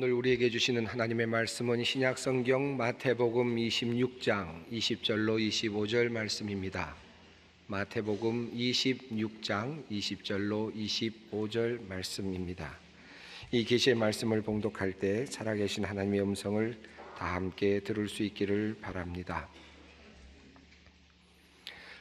오늘 우리에게 주시는 하나님의 말씀은 신약성경 마태복음 26장 20절로 25절 말씀입니다. 마태복음 26장 20절로 25절 말씀입니다. 이 계시의 말씀을 봉독할 때 살아계신 하나님의 음성을 다 함께 들을 수 있기를 바랍니다.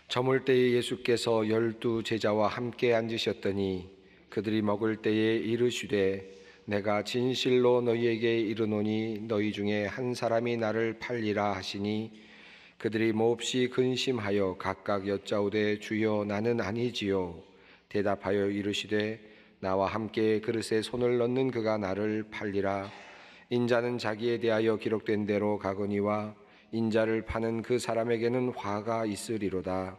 저물 때에 예수께서 열두 제자와 함께 앉으셨더니 그들이 먹을 때에 이르시되 내가 진실로 너희에게 이르노니 너희 중에 한 사람이 나를 팔리라 하시니 그들이 몹시 근심하여 각각 여짜오되 주여 나는 아니지요 대답하여 이르시되 나와 함께 그릇에 손을 넣는 그가 나를 팔리라 인자는 자기에 대하여 기록된 대로 가거니와 인자를 파는 그 사람에게는 화가 있으리로다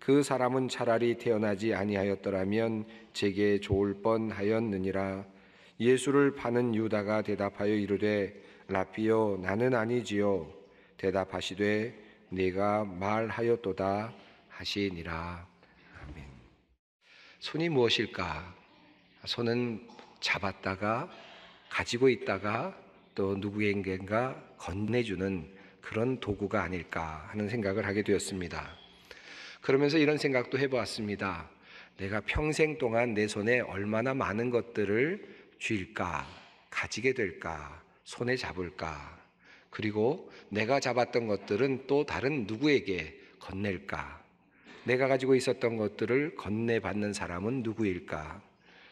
그 사람은 차라리 태어나지 아니하였더라면 제게 좋을 뻔하였느니라 예수를 파는 유다가 대답하여 이르되 라피요 나는 아니지요 대답하시되 내가 말하였도다 하시니라 아멘. 손이 무엇일까? 손은 잡았다가 가지고 있다가 또 누구에게인가 건네주는 그런 도구가 아닐까 하는 생각을 하게 되었습니다. 그러면서 이런 생각도 해보았습니다. 내가 평생 동안 내 손에 얼마나 많은 것들을 쥘까? 가지게 될까? 손에 잡을까? 그리고 내가 잡았던 것들은 또 다른 누구에게 건넬까? 내가 가지고 있었던 것들을 건네받는 사람은 누구일까?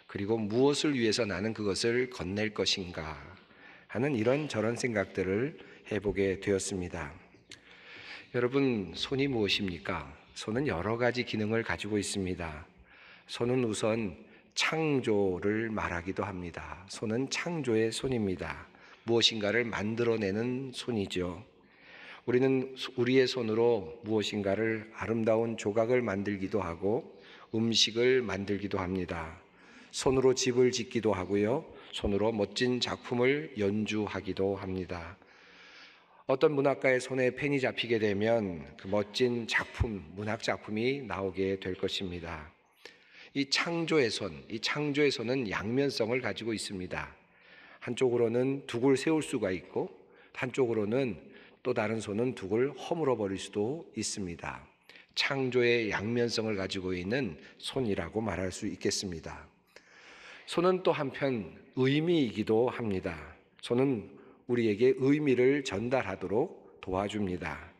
그리고 무엇을 위해서 나는 그것을 건넬 것인가? 하는 이런 저런 생각들을 해보게 되었습니다. 여러분, 손이 무엇입니까? 손은 여러 가지 기능을 가지고 있습니다. 손은 우선 창조를 말하기도 합니다. 손은 창조의 손입니다. 무엇인가를 만들어내는 손이죠. 우리는 우리의 손으로 무엇인가를 아름다운 조각을 만들기도 하고 음식을 만들기도 합니다. 손으로 집을 짓기도 하고요. 손으로 멋진 작품을 연주하기도 합니다. 어떤 문학가의 손에 펜이 잡히게 되면 그 멋진 작품, 문학 작품이 나오게 될 것입니다. 이 창조의 손, 이 창조의 손은 양면성을 가지고 있습니다. 한쪽으로는 두굴 세울 수가 있고 한쪽으로는 또 다른 손은 두굴 허물어 버릴 수도 있습니다. 창조의 양면성을 가지고 있는 손이라고 말할 수 있겠습니다. 손은 또 한편 의미이기도 합니다. 손은 우리에게 의미를 전달하도록 도와줍니다.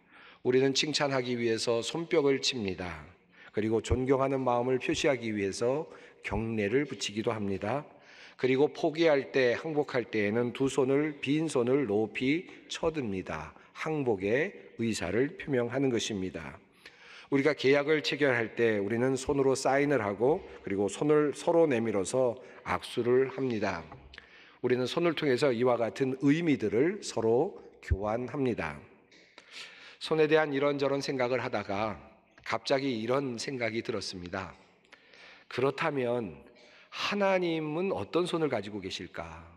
우리는 칭찬하기 위해서 손뼉을 칩니다. 그리고 존경하는 마음을 표시하기 위해서 경례를 붙이기도 합니다. 그리고 포기할 때, 항복할 때에는 두 손을 빈 손을 높이 쳐듭니다. 항복의 의사를 표명하는 것입니다. 우리가 계약을 체결할 때 우리는 손으로 사인을 하고 그리고 손을 서로 내밀어서 악수를 합니다. 우리는 손을 통해서 이와 같은 의미들을 서로 교환합니다. 손에 대한 이런저런 생각을 하다가 갑자기 이런 생각이 들었습니다. 그렇다면 하나님은 어떤 손을 가지고 계실까?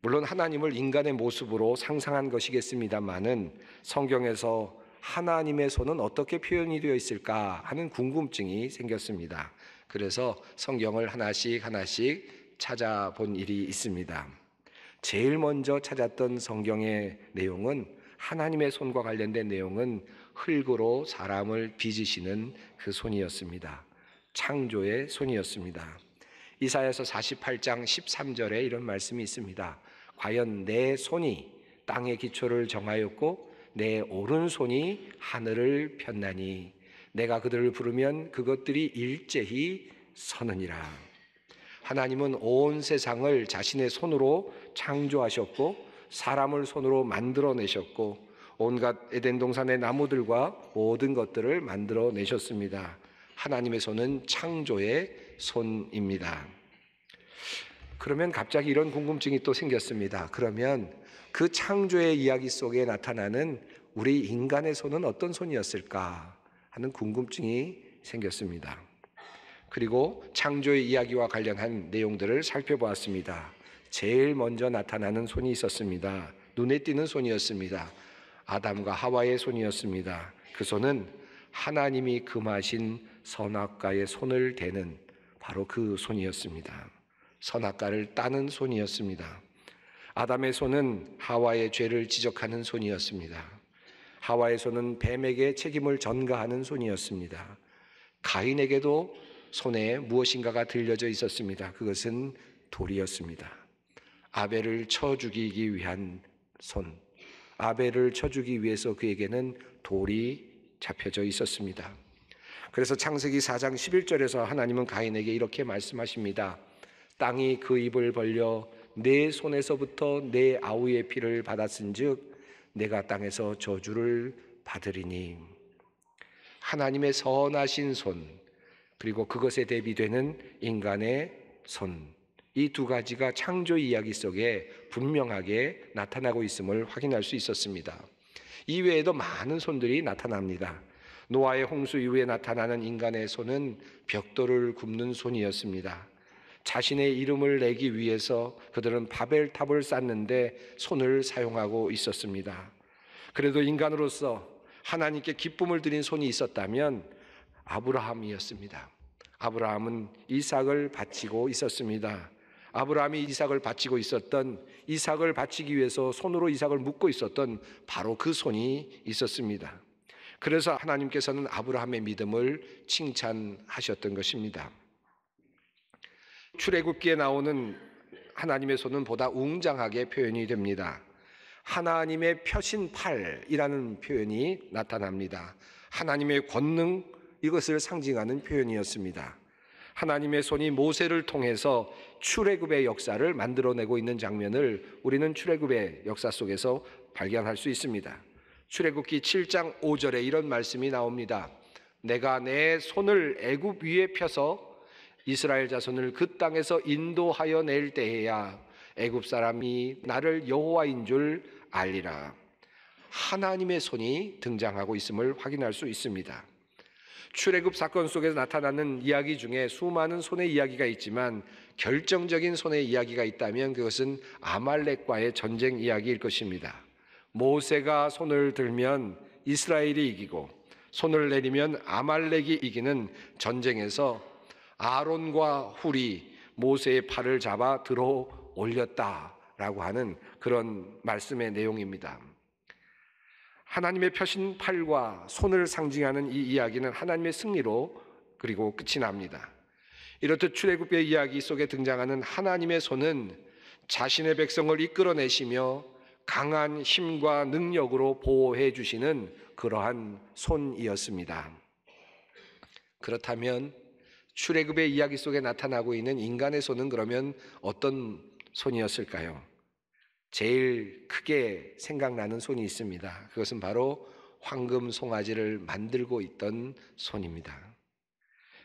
물론 하나님을 인간의 모습으로 상상한 것이겠습니다만은 성경에서 하나님의 손은 어떻게 표현이 되어 있을까 하는 궁금증이 생겼습니다. 그래서 성경을 하나씩 하나씩 찾아본 일이 있습니다. 제일 먼저 찾았던 성경의 내용은 하나님의 손과 관련된 내용은 흙으로 사람을 빚으시는 그 손이었습니다. 창조의 손이었습니다. 이사에서 48장 13절에 이런 말씀이 있습니다. 과연 내 손이 땅의 기초를 정하였고 내 오른손이 하늘을 폈나니 내가 그들을 부르면 그것들이 일제히 서느니라. 하나님은 온 세상을 자신의 손으로 창조하셨고 사람을 손으로 만들어내셨고 온갖 에덴 동산의 나무들과 모든 것들을 만들어 내셨습니다. 하나님의 손은 창조의 손입니다. 그러면 갑자기 이런 궁금증이 또 생겼습니다. 그러면 그 창조의 이야기 속에 나타나는 우리 인간의 손은 어떤 손이었을까 하는 궁금증이 생겼습니다. 그리고 창조의 이야기와 관련한 내용들을 살펴보았습니다. 제일 먼저 나타나는 손이 있었습니다. 눈에 띄는 손이었습니다. 아담과 하와의 손이었습니다. 그 손은 하나님이 금하신 선악과의 손을 대는 바로 그 손이었습니다. 선악과를 따는 손이었습니다. 아담의 손은 하와의 죄를 지적하는 손이었습니다. 하와의 손은 뱀에게 책임을 전가하는 손이었습니다. 가인에게도 손에 무엇인가가 들려져 있었습니다. 그것은 돌이었습니다. 아벨을 쳐 죽이기 위한 손, 아벨을 쳐주기 위해서 그에게는 돌이 잡혀져 있었습니다. 그래서 창세기 4장 11절에서 하나님은 가인에게 이렇게 말씀하십니다. 땅이 그 입을 벌려 내 손에서부터 내 아우의 피를 받았은즉 내가 땅에서 저주를 받으리니 하나님의 선하신 손 그리고 그것에 대비되는 인간의 손 이두 가지가 창조 이야기 속에 분명하게 나타나고 있음을 확인할 수 있었습니다. 이외에도 많은 손들이 나타납니다. 노아의 홍수 이후에 나타나는 인간의 손은 벽돌을 굽는 손이었습니다. 자신의 이름을 내기 위해서 그들은 바벨탑을 쌓는데 손을 사용하고 있었습니다. 그래도 인간으로서 하나님께 기쁨을 드린 손이 있었다면 아브라함이었습니다. 아브라함은 이삭을 바치고 있었습니다. 아브라함이 이삭을 바치고 있었던 이삭을 바치기 위해서 손으로 이삭을 묶고 있었던 바로 그 손이 있었습니다. 그래서 하나님께서는 아브라함의 믿음을 칭찬하셨던 것입니다. 출애굽기에 나오는 하나님의 손은 보다 웅장하게 표현이 됩니다. 하나님의 펴신 팔이라는 표현이 나타납니다. 하나님의 권능 이것을 상징하는 표현이었습니다. 하나님의 손이 모세를 통해서 출애굽의 역사를 만들어내고 있는 장면을 우리는 출애굽의 역사 속에서 발견할 수 있습니다. 출애굽기 7장 5절에 이런 말씀이 나옵니다. 내가 내 손을 애굽 위에 펴서 이스라엘 자손을 그 땅에서 인도하여 낼 때에야 애굽 사람이 나를 여호와인 줄 알리라. 하나님의 손이 등장하고 있음을 확인할 수 있습니다. 출애굽 사건 속에서 나타나는 이야기 중에 수많은 손해 이야기가 있지만 결정적인 손해 이야기가 있다면 그것은 아말렉과의 전쟁 이야기일 것입니다. 모세가 손을 들면 이스라엘이 이기고 손을 내리면 아말렉이 이기는 전쟁에서 아론과 훌이 모세의 팔을 잡아 들어 올렸다라고 하는 그런 말씀의 내용입니다. 하나님의 펴신 팔과 손을 상징하는 이 이야기는 하나님의 승리로 그리고 끝이 납니다. 이렇듯 출애굽의 이야기 속에 등장하는 하나님의 손은 자신의 백성을 이끌어내시며 강한 힘과 능력으로 보호해 주시는 그러한 손이었습니다. 그렇다면 출애굽의 이야기 속에 나타나고 있는 인간의 손은 그러면 어떤 손이었을까요? 제일 크게 생각나는 손이 있습니다. 그것은 바로 황금 송아지를 만들고 있던 손입니다.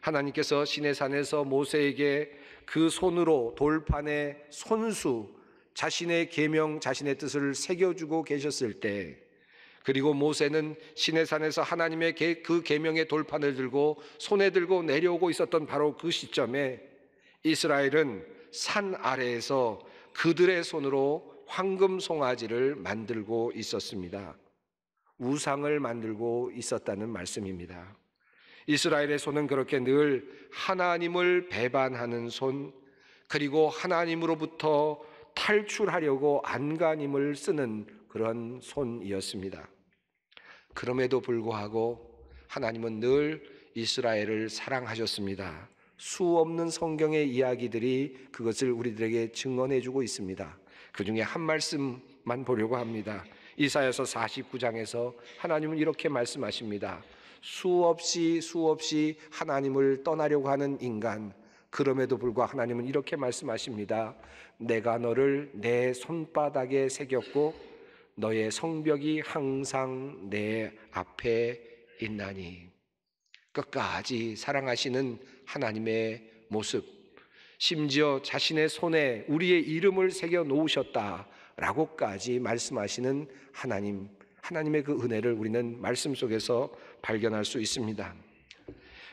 하나님께서 시내산에서 모세에게 그 손으로 돌판에 손수 자신의 계명 자신의 뜻을 새겨주고 계셨을 때 그리고 모세는 시내산에서 하나님의 그 계명의 돌판을 들고 손에 들고 내려오고 있었던 바로 그 시점에 이스라엘은 산 아래에서 그들의 손으로 황금 송아지를 만들고 있었습니다. 우상을 만들고 있었다는 말씀입니다. 이스라엘의 손은 그렇게 늘 하나님을 배반하는 손, 그리고 하나님으로부터 탈출하려고 안간힘을 쓰는 그런 손이었습니다. 그럼에도 불구하고 하나님은 늘 이스라엘을 사랑하셨습니다. 수 없는 성경의 이야기들이 그것을 우리들에게 증언해 주고 있습니다. 그 중에 한 말씀만 보려고 합니다. 이사여서 49장에서 하나님은 이렇게 말씀하십니다. 수없이 수없이 하나님을 떠나려고 하는 인간 그럼에도 불구하고 하나님은 이렇게 말씀하십니다. 내가 너를 내 손바닥에 새겼고 너의 성벽이 항상 내 앞에 있나니. 끝까지 사랑하시는 하나님의 모습. 심지어 자신의 손에 우리의 이름을 새겨 놓으셨다라고까지 말씀하시는 하나님, 하나님의 그 은혜를 우리는 말씀 속에서 발견할 수 있습니다.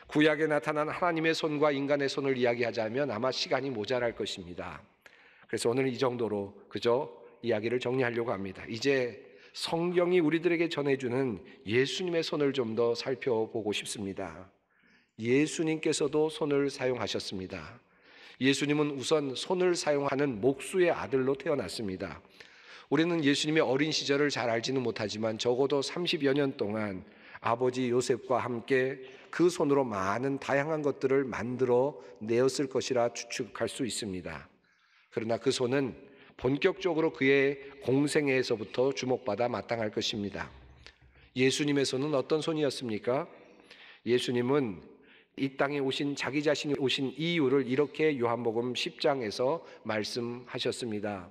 구약에 나타난 하나님의 손과 인간의 손을 이야기하자면 아마 시간이 모자랄 것입니다. 그래서 오늘 이 정도로 그저 이야기를 정리하려고 합니다. 이제 성경이 우리들에게 전해주는 예수님의 손을 좀 더 살펴보고 싶습니다. 예수님께서도 손을 사용하셨습니다. 예수님은 우선 손을 사용하는 목수의 아들로 태어났습니다. 우리는 예수님의 어린 시절을 잘 알지는 못하지만 적어도 30여 년 동안 아버지 요셉과 함께 그 손으로 많은 다양한 것들을 만들어 내었을 것이라 추측할 수 있습니다. 그러나 그 손은 본격적으로 그의 공생애에서부터 주목받아 마땅할 것입니다. 예수님의 손은 어떤 손이었습니까? 예수님은 이 땅에 오신 자기 자신이 오신 이유를 이렇게 요한복음 10장에서 말씀하셨습니다.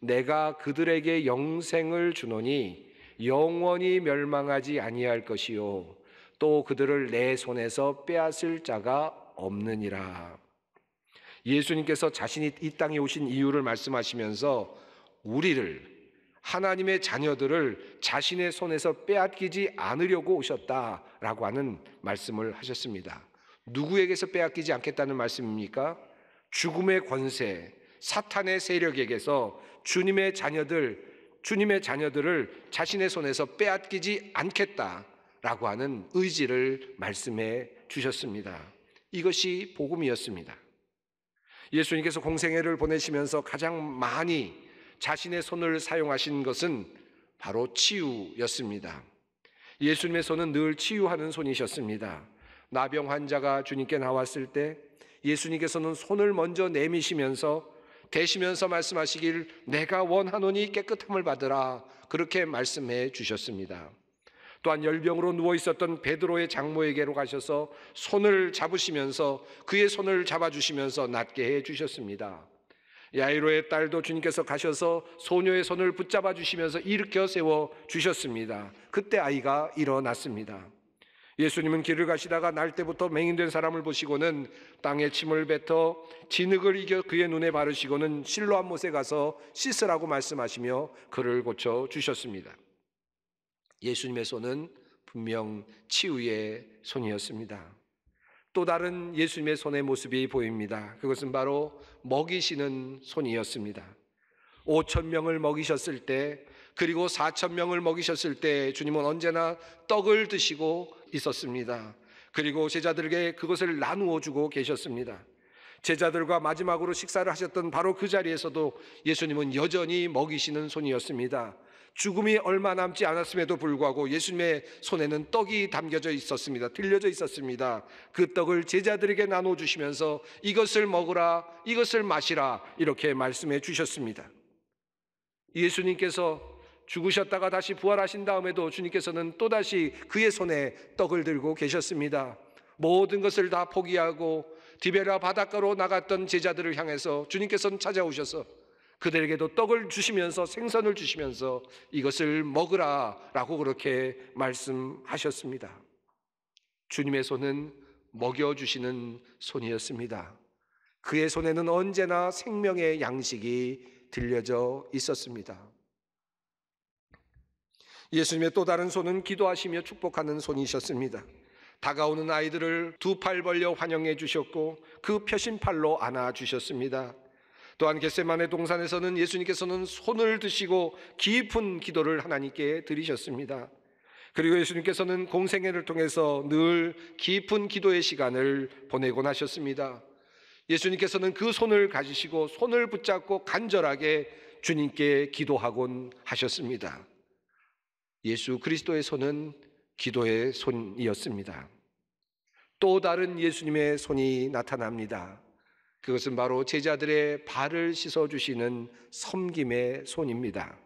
내가 그들에게 영생을 주노니 영원히 멸망하지 아니할 것이요 또 그들을 내 손에서 빼앗을 자가 없느니라. 예수님께서 자신이 이 땅에 오신 이유를 말씀하시면서 우리를 하나님의 자녀들을 자신의 손에서 빼앗기지 않으려고 오셨다라고 하는 말씀을 하셨습니다. 누구에게서 빼앗기지 않겠다는 말씀입니까? 죽음의 권세, 사탄의 세력에게서 주님의 자녀들, 주님의 자녀들을 자신의 손에서 빼앗기지 않겠다라고 하는 의지를 말씀해 주셨습니다. 이것이 복음이었습니다. 예수님께서 공생애를 보내시면서 가장 많이 자신의 손을 사용하신 것은 바로 치유였습니다. 예수님의 손은 늘 치유하는 손이셨습니다. 나병 환자가 주님께 나왔을 때 예수님께서는 손을 먼저 내미시면서 대시면서 말씀하시길 내가 원하노니 깨끗함을 받으라 그렇게 말씀해 주셨습니다. 또한 열병으로 누워 있었던 베드로의 장모에게로 가셔서 손을 잡으시면서 그의 손을 잡아 주시면서 낫게 해 주셨습니다. 야이로의 딸도 주님께서 가셔서 소녀의 손을 붙잡아 주시면서 일으켜 세워 주셨습니다. 그때 아이가 일어났습니다. 예수님은 길을 가시다가 날 때부터 맹인된 사람을 보시고는 땅에 침을 뱉어 진흙을 이겨 그의 눈에 바르시고는 실로한 못에 가서 씻으라고 말씀하시며 그를 고쳐 주셨습니다. 예수님의 손은 분명 치유의 손이었습니다. 또 다른 예수님의 손의 모습이 보입니다. 그것은 바로 먹이시는 손이었습니다. 5천 명을 먹이셨을 때 그리고 4천 명을 먹이셨을 때 주님은 언제나 떡을 드시고 있었습니다. 그리고 제자들에게 그것을 나누어 주고 계셨습니다. 제자들과 마지막으로 식사를 하셨던 바로 그 자리에서도 예수님은 여전히 먹이시는 손이었습니다. 죽음이 얼마 남지 않았음에도 불구하고 예수님의 손에는 떡이 담겨져 있었습니다. 들려져 있었습니다. 그 떡을 제자들에게 나눠 주시면서 이것을 먹으라, 이것을 마시라 이렇게 말씀해 주셨습니다. 예수님께서 죽으셨다가 다시 부활하신 다음에도 주님께서는 또다시 그의 손에 떡을 들고 계셨습니다. 모든 것을 다 포기하고 디베라 바닷가로 나갔던 제자들을 향해서 주님께서는 찾아오셔서 그들에게도 떡을 주시면서 생선을 주시면서 이것을 먹으라 라고 그렇게 말씀하셨습니다. 주님의 손은 먹여주시는 손이었습니다. 그의 손에는 언제나 생명의 양식이 들려져 있었습니다. 예수님의 또 다른 손은 기도하시며 축복하는 손이셨습니다. 다가오는 아이들을 두 팔 벌려 환영해 주셨고 그 표신팔로 안아 주셨습니다. 또한 겟세만의 동산에서는 예수님께서는 손을 드시고 깊은 기도를 하나님께 드리셨습니다. 그리고 예수님께서는 공생애를 통해서 늘 깊은 기도의 시간을 보내곤 하셨습니다. 예수님께서는 그 손을 가지시고 손을 붙잡고 간절하게 주님께 기도하곤 하셨습니다. 예수 그리스도의 손은 기도의 손이었습니다. 또 다른 예수님의 손이 나타납니다. 그것은 바로 제자들의 발을 씻어주시는 섬김의 손입니다.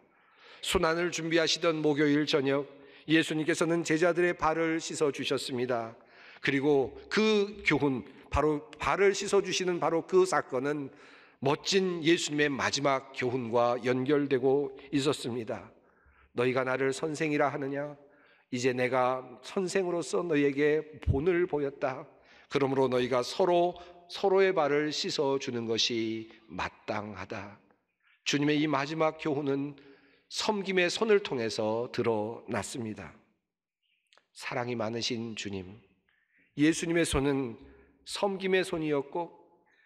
순환을 준비하시던 목요일 저녁 예수님께서는 제자들의 발을 씻어주셨습니다. 그리고 그 교훈, 바로 발을 씻어주시는 바로 그 사건은 멋진 예수님의 마지막 교훈과 연결되고 있었습니다. 너희가 나를 선생이라 하느냐? 이제 내가 선생으로서 너희에게 본을 보였다. 그러므로 너희가 서로 서로의 발을 씻어 주는 것이 마땅하다. 주님의 이 마지막 교훈은 섬김의 손을 통해서 드러났습니다. 사랑이 많으신 주님, 예수님의 손은 섬김의 손이었고,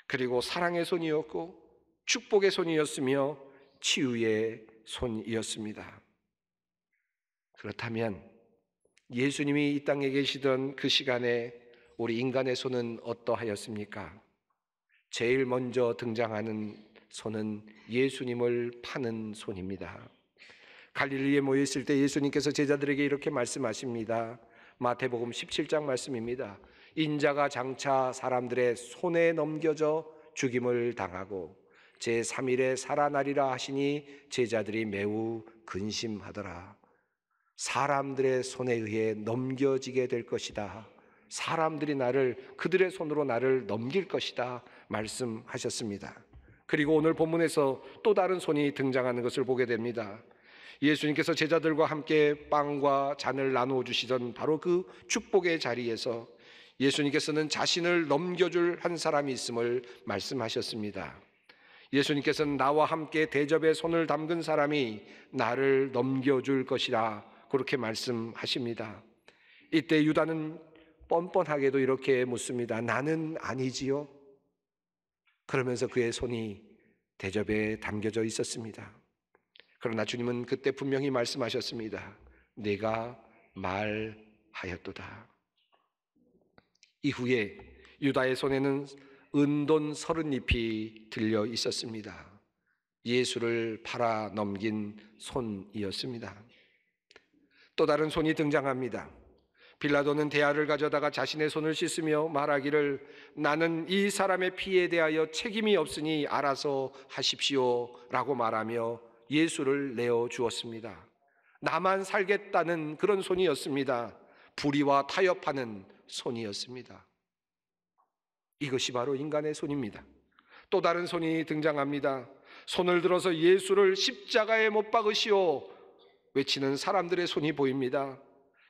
그리고 사랑의 손이었고, 축복의 손이었으며, 치유의 손이었습니다. 그렇다면 예수님이 이 땅에 계시던 그 시간에 우리 인간의 손은 어떠하였습니까? 제일 먼저 등장하는 손은 예수님을 파는 손입니다. 갈릴리에 모여 을때 예수님께서 제자들에게 이렇게 말씀하십니다. 마태복음 17장 말씀입니다. 인자가 장차 사람들의 손에 넘겨져 죽임을 당하고 제 3일에 살아나리라 하시니 제자들이 매우 근심하더라. 사람들의 손에 의해 넘겨지게 될 것이다. 사람들이 나를 그들의 손으로 나를 넘길 것이다 말씀하셨습니다. 그리고 오늘 본문에서 또 다른 손이 등장하는 것을 보게 됩니다. 예수님께서 제자들과 함께 빵과 잔을 나누어 주시던 바로 그 축복의 자리에서 예수님께서는 자신을 넘겨줄 한 사람이 있음을 말씀하셨습니다. 예수님께서는 나와 함께 대접에 손을 담근 사람이 나를 넘겨줄 것이라 그렇게 말씀하십니다. 이때 유다는 뻔뻔하게도 이렇게 묻습니다. 나는 아니지요? 그러면서 그의 손이 대접에 담겨져 있었습니다. 그러나 주님은 그때 분명히 말씀하셨습니다. 내가 말하였도다. 이후에 유다의 손에는 은돈 서른 잎이 들려 있었습니다. 예수를 팔아 넘긴 손이었습니다. 또 다른 손이 등장합니다. 빌라도는 대야를 가져다가 자신의 손을 씻으며 말하기를 나는 이 사람의 피에 대하여 책임이 없으니 알아서 하십시오 라고 말하며 예수를 내어 주었습니다. 나만 살겠다는 그런 손이었습니다. 불의와 타협하는 손이었습니다. 이것이 바로 인간의 손입니다. 또 다른 손이 등장합니다. 손을 들어서 예수를 십자가에 못 박으시오 외치는 사람들의 손이 보입니다.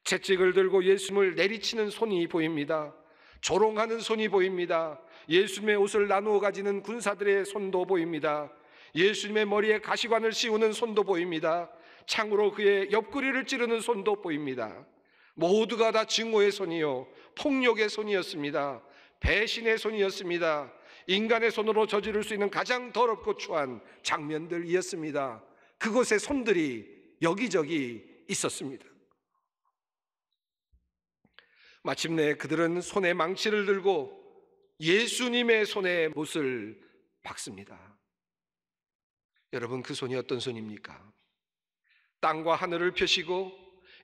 채찍을 들고 예수님을 내리치는 손이 보입니다. 조롱하는 손이 보입니다. 예수님의 옷을 나누어 가지는 군사들의 손도 보입니다. 예수님의 머리에 가시관을 씌우는 손도 보입니다. 창으로 그의 옆구리를 찌르는 손도 보입니다. 모두가 다 증오의 손이요. 폭력의 손이었습니다. 배신의 손이었습니다. 인간의 손으로 저지를 수 있는 가장 더럽고 추한 장면들이었습니다. 그곳의 손들이 여기저기 있었습니다. 마침내 그들은 손에 망치를 들고 예수님의 손에 못을 박습니다. 여러분 그 손이 어떤 손입니까? 땅과 하늘을 펴시고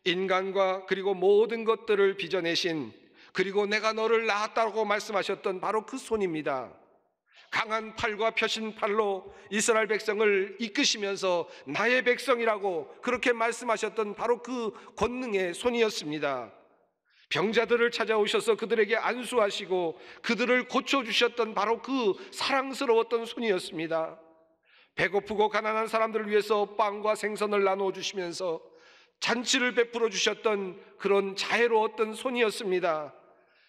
인간과 그리고 모든 것들을 빚어내신 그리고 내가 너를 낳았다고 말씀하셨던 바로 그 손입니다. 강한 팔과 펴신 팔로 이스라엘 백성을 이끄시면서 나의 백성이라고 그렇게 말씀하셨던 바로 그 권능의 손이었습니다. 병자들을 찾아오셔서 그들에게 안수하시고 그들을 고쳐주셨던 바로 그 사랑스러웠던 손이었습니다. 배고프고 가난한 사람들을 위해서 빵과 생선을 나누어 주시면서 잔치를 베풀어 주셨던 그런 자애로웠던 손이었습니다.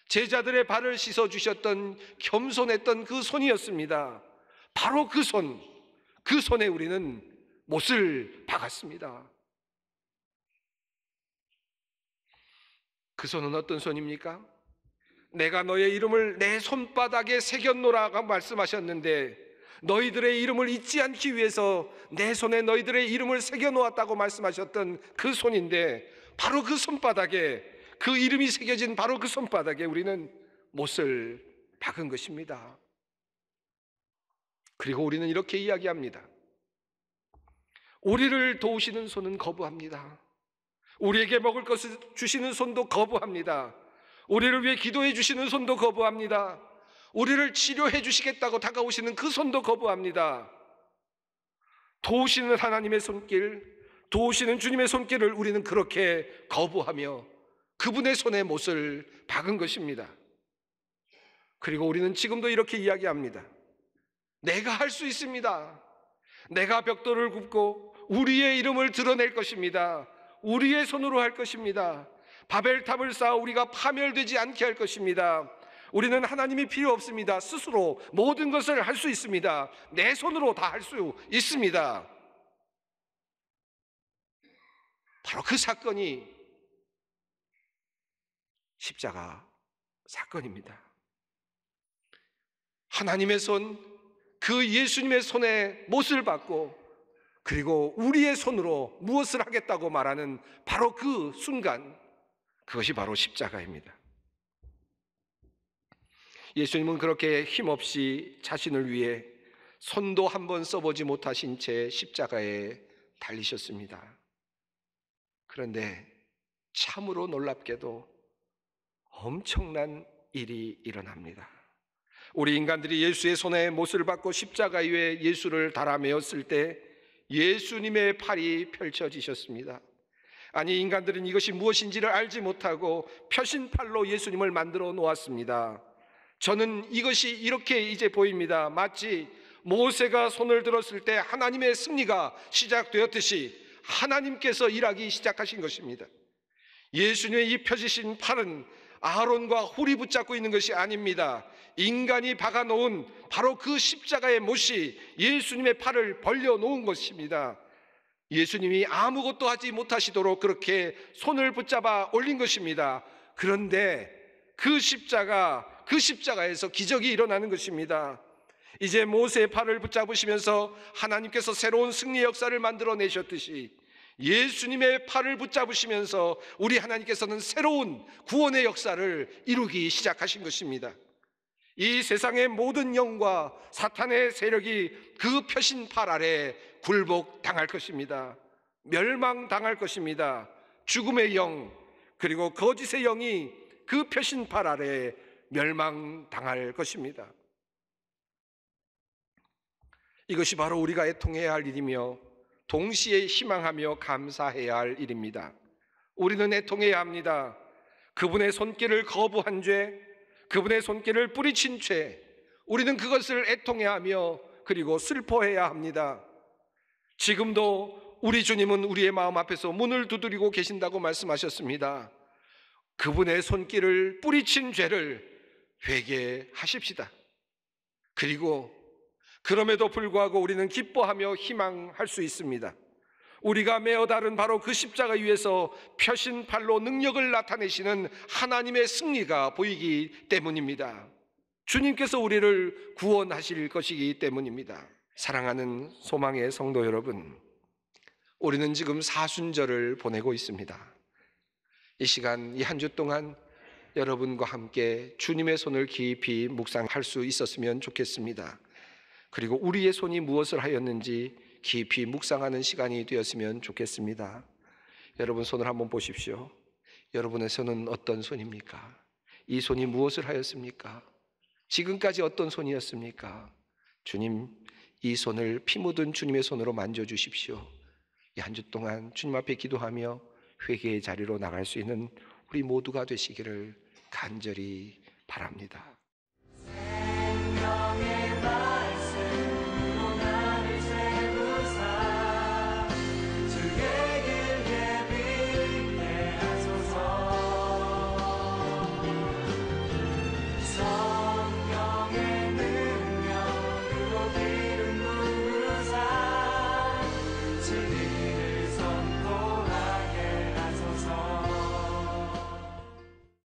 제자들의 발을 씻어 주셨던 겸손했던 그 손이었습니다. 바로 그 손, 그 손에 우리는 못을 박았습니다. 그 손은 어떤 손입니까? 내가 너의 이름을 내 손바닥에 새겼노라고 말씀하셨는데 너희들의 이름을 잊지 않기 위해서 내 손에 너희들의 이름을 새겨 놓았다고 말씀하셨던 그 손인데 바로 그 손바닥에 그 이름이 새겨진 바로 그 손바닥에 우리는 못을 박은 것입니다. 그리고 우리는 이렇게 이야기합니다. 우리를 도우시는 손은 거부합니다. 우리에게 먹을 것을 주시는 손도 거부합니다. 우리를 위해 기도해 주시는 손도 거부합니다. 우리를 치료해 주시겠다고 다가오시는 그 손도 거부합니다. 도우시는 하나님의 손길, 도우시는 주님의 손길을 우리는 그렇게 거부하며 그분의 손에 못을 박은 것입니다. 그리고 우리는 지금도 이렇게 이야기합니다. 내가 할 수 있습니다. 내가 벽돌을 굽고 우리의 이름을 드러낼 것입니다. 우리의 손으로 할 것입니다. 바벨탑을 쌓아 우리가 파멸되지 않게 할 것입니다. 우리는 하나님이 필요 없습니다. 스스로 모든 것을 할 수 있습니다. 내 손으로 다 할 수 있습니다. 바로 그 사건이 십자가 사건입니다. 하나님의 손, 그 예수님의 손에 못을 받고 그리고 우리의 손으로 무엇을 하겠다고 말하는 바로 그 순간, 그것이 바로 십자가입니다. 예수님은 그렇게 힘없이 자신을 위해 손도 한번 써보지 못하신 채 십자가에 달리셨습니다. 그런데 참으로 놀랍게도 엄청난 일이 일어납니다. 우리 인간들이 예수의 손에 못을 받고 십자가 위에 예수를 달아매었을 때 예수님의 팔이 펼쳐지셨습니다. 아니, 인간들은 이것이 무엇인지를 알지 못하고 표신팔로 예수님을 만들어 놓았습니다. 저는 이것이 이렇게 이제 보입니다. 마치 모세가 손을 들었을 때 하나님의 승리가 시작되었듯이 하나님께서 일하기 시작하신 것입니다. 예수님의 이 펴지신 팔은 아론과 홀이 붙잡고 있는 것이 아닙니다. 인간이 박아놓은 바로 그 십자가의 못이 예수님의 팔을 벌려놓은 것입니다. 예수님이 아무것도 하지 못하시도록 그렇게 손을 붙잡아 올린 것입니다. 그런데 그 십자가, 그 십자가에서 기적이 일어나는 것입니다. 이제 모세의 팔을 붙잡으시면서 하나님께서 새로운 승리 역사를 만들어내셨듯이 예수님의 팔을 붙잡으시면서 우리 하나님께서는 새로운 구원의 역사를 이루기 시작하신 것입니다. 이 세상의 모든 영과 사탄의 세력이 그 표신 팔 아래 굴복당할 것입니다. 멸망당할 것입니다. 죽음의 영, 그리고 거짓의 영이 그 표신 팔 아래 멸망당할 것입니다. 이것이 바로 우리가 애통해야 할 일이며 동시에 희망하며 감사해야 할 일입니다. 우리는 애통해야 합니다. 그분의 손길을 거부한 죄, 그분의 손길을 뿌리친 죄, 우리는 그것을 애통해야 하며 그리고 슬퍼해야 합니다. 지금도 우리 주님은 우리의 마음 앞에서 문을 두드리고 계신다고 말씀하셨습니다. 그분의 손길을 뿌리친 죄를 회개하십시다. 그리고 그럼에도 불구하고 우리는 기뻐하며 희망할 수 있습니다. 우리가 매어 다른 바로 그 십자가 위에서 펴신 팔로 능력을 나타내시는 하나님의 승리가 보이기 때문입니다. 주님께서 우리를 구원하실 것이기 때문입니다. 사랑하는 소망의 성도 여러분, 우리는 지금 사순절을 보내고 있습니다. 이 시간, 이 한 주 동안 여러분과 함께 주님의 손을 깊이 묵상할 수 있었으면 좋겠습니다. 그리고 우리의 손이 무엇을 하였는지 깊이 묵상하는 시간이 되었으면 좋겠습니다. 여러분 손을 한번 보십시오. 여러분의 손은 어떤 손입니까? 이 손이 무엇을 하였습니까? 지금까지 어떤 손이었습니까? 주님, 이 손을 피 묻은 주님의 손으로 만져주십시오. 이 한 주 동안 주님 앞에 기도하며 회개의 자리로 나갈 수 있는 우리 모두가 되시기를 간절히 바랍니다.